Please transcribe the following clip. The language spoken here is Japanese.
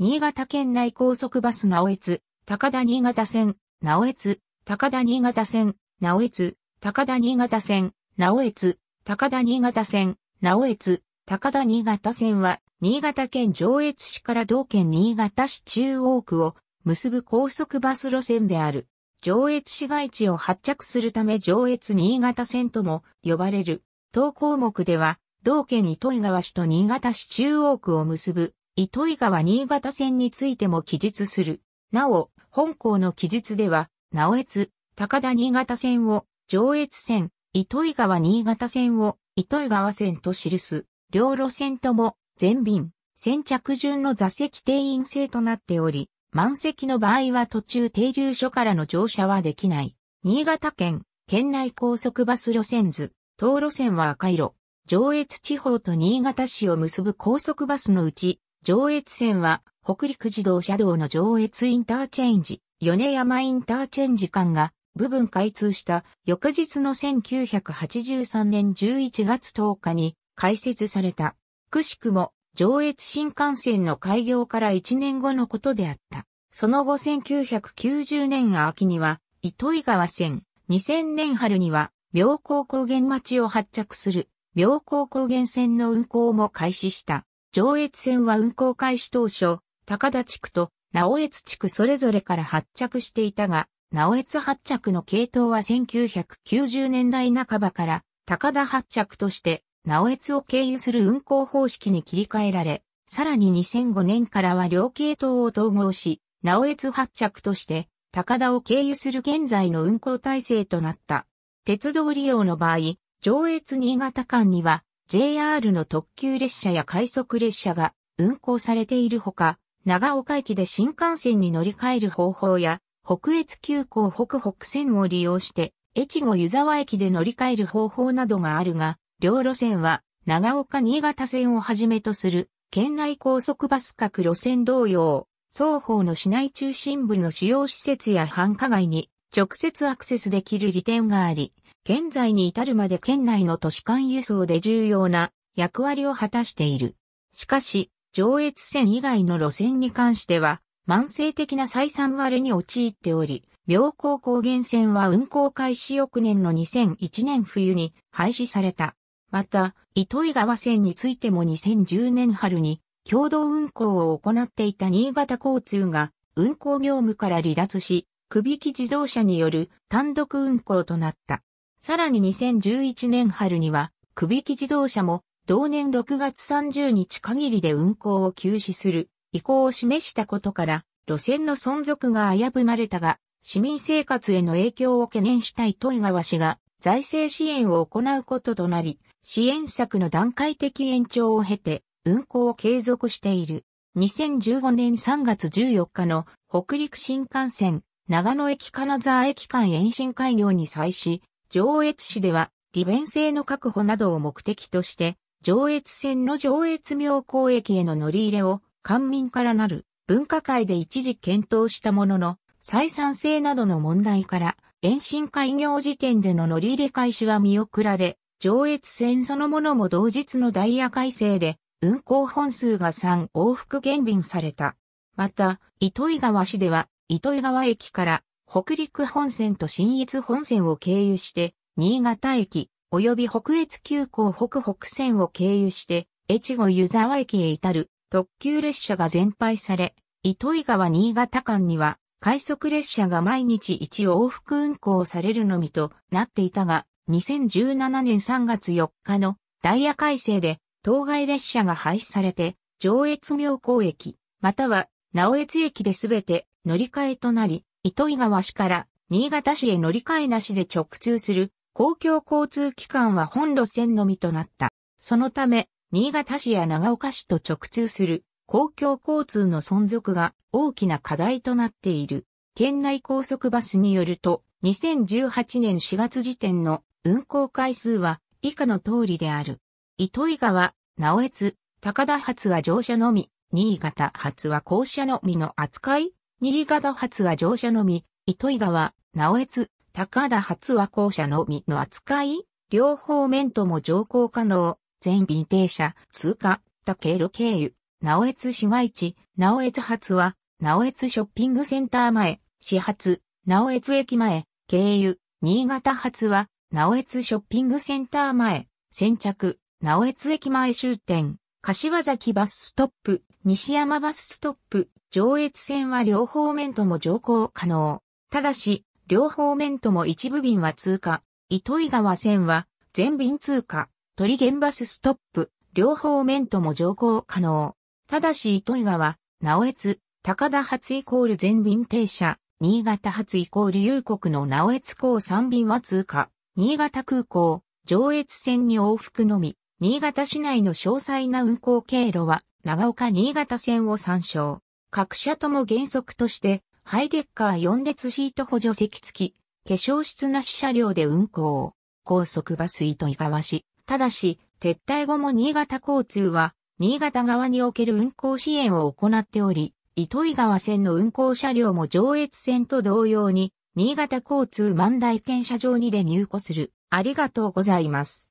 新潟県内高速バス直江津、高田新潟線、直江津、高田新潟線、直江津、高田新潟線、直江津、高田新潟線、直江津、高田新潟線は、新潟県上越市から同県新潟市中央区を結ぶ高速バス路線である。上越市街地を発着するため上越新潟線とも呼ばれる。当項目では、同県糸井川市と新潟市中央区を結ぶ糸魚川新潟線についても記述する。なお、本校の記述では、直越、高田新潟線を、上越線、糸魚川新潟線を、糸魚川線と記す。両路線とも、全便、先着順の座席定員制となっており、満席の場合は途中停留所からの乗車はできない。新潟県、県内高速バス路線図、当路線は赤色。上越地方と新潟市を結ぶ高速バスのうち、上越線は北陸自動車道の上越インターチェンジ、米山インターチェンジ間が部分開通した翌日の1983年11月10日に開設された。くしくも上越新幹線の開業から1年後のことであった。その後1990年秋には糸魚川線、2000年春には妙高高原町を発着する妙高高原線の運行も開始した。上越線は運行開始当初、高田地区と直越地区それぞれから発着していたが、直越発着の系統は1990年代半ばから高田発着として直越を経由する運行方式に切り替えられ、さらに2005年からは両系統を統合し、直越発着として高田を経由する現在の運行体制となった。鉄道利用の場合、上越新潟間には JR の特急列車や快速列車が運行されているほか、長岡駅で新幹線に乗り換える方法や、北越急行北北線を利用して、越後湯沢駅で乗り換える方法などがあるが、両路線は長岡新潟線をはじめとする県内高速バス各路線同様、双方の市内中心部の主要施設や繁華街に直接アクセスできる利点があり、現在に至るまで県内の都市間輸送で重要な役割を果たしている。しかし、上越線以外の路線に関しては、慢性的な採算割れに陥っており、妙高高原線は運行開始翌年の2001年冬に廃止された。また、糸井川線についても2010年春に共同運行を行っていた新潟交通が運行業務から離脱し、首引き自動車による単独運行となった。さらに2011年春には、首引き自動車も、同年6月30日限りで運行を休止する意向を示したことから、路線の存続が危ぶまれたが、市民生活への影響を懸念した糸井川氏が財政支援を行うこととなり、支援策の段階的延長を経て運行を継続している。2015年3月14日の北陸新幹線長野駅金沢駅間延伸開業に際し、上越市では利便性の確保などを目的として、上越線の上越妙高駅への乗り入れを官民からなる分科会で一時検討したものの、採算性などの問題から、延伸開業時点での乗り入れ開始は見送られ、上越線そのものも同日のダイヤ改正で、運行本数が3往復減便された。また、糸魚川市では、糸魚川駅から北陸本線と新越本線を経由して、新潟駅、及び北越急行北北線を経由して、越後湯沢駅へ至る特急列車が全廃され、糸魚川新潟間には、快速列車が毎日一往復運行されるのみとなっていたが、2017年3月4日のダイヤ改正で、当該列車が廃止されて、上越妙高駅、または直越駅で全て乗り換えとなり、糸魚川市から新潟市へ乗り換えなしで直通する公共交通機関は本路線のみとなった。そのため、新潟市や長岡市と直通する公共交通の存続が大きな課題となっている。県内高速バスによると、2018年4月時点の運行回数は以下の通りである。糸魚川、直江津、高田発は乗車のみ、新潟発は降車のみの扱い新潟発は乗車のみ、糸井川、直江津、高田発は校舎のみの扱い、両方面とも乗降可能、全便停車、通過、他経路経由、直江津市街地、直江津発は、直江津ショッピングセンター前、始発、直江津駅前、経由、新潟発は、直江津ショッピングセンター前、先着、直江津駅前終点、柏崎バスストップ、西山バスストップ、上越線は両方面とも乗降可能。ただし、両方面とも一部便は通過。糸井川線は全便通過。鳥現バスストップ。両方面とも乗降可能。ただし糸井川、直越、高田発イコール全便停車。新潟発イコール有国の直越港3便は通過。新潟空港、上越線に往復のみ。新潟市内の詳細な運行経路は長岡新潟線を参照。各社とも原則として、ハイデッカー4列シート補助席付き、化粧室なし車両で運行。高速バス糸井川市。ただし、撤退後も新潟交通は、新潟側における運行支援を行っており、糸井川線の運行車両も上越線と同様に、新潟交通万代県車場にで入庫する。ありがとうございます。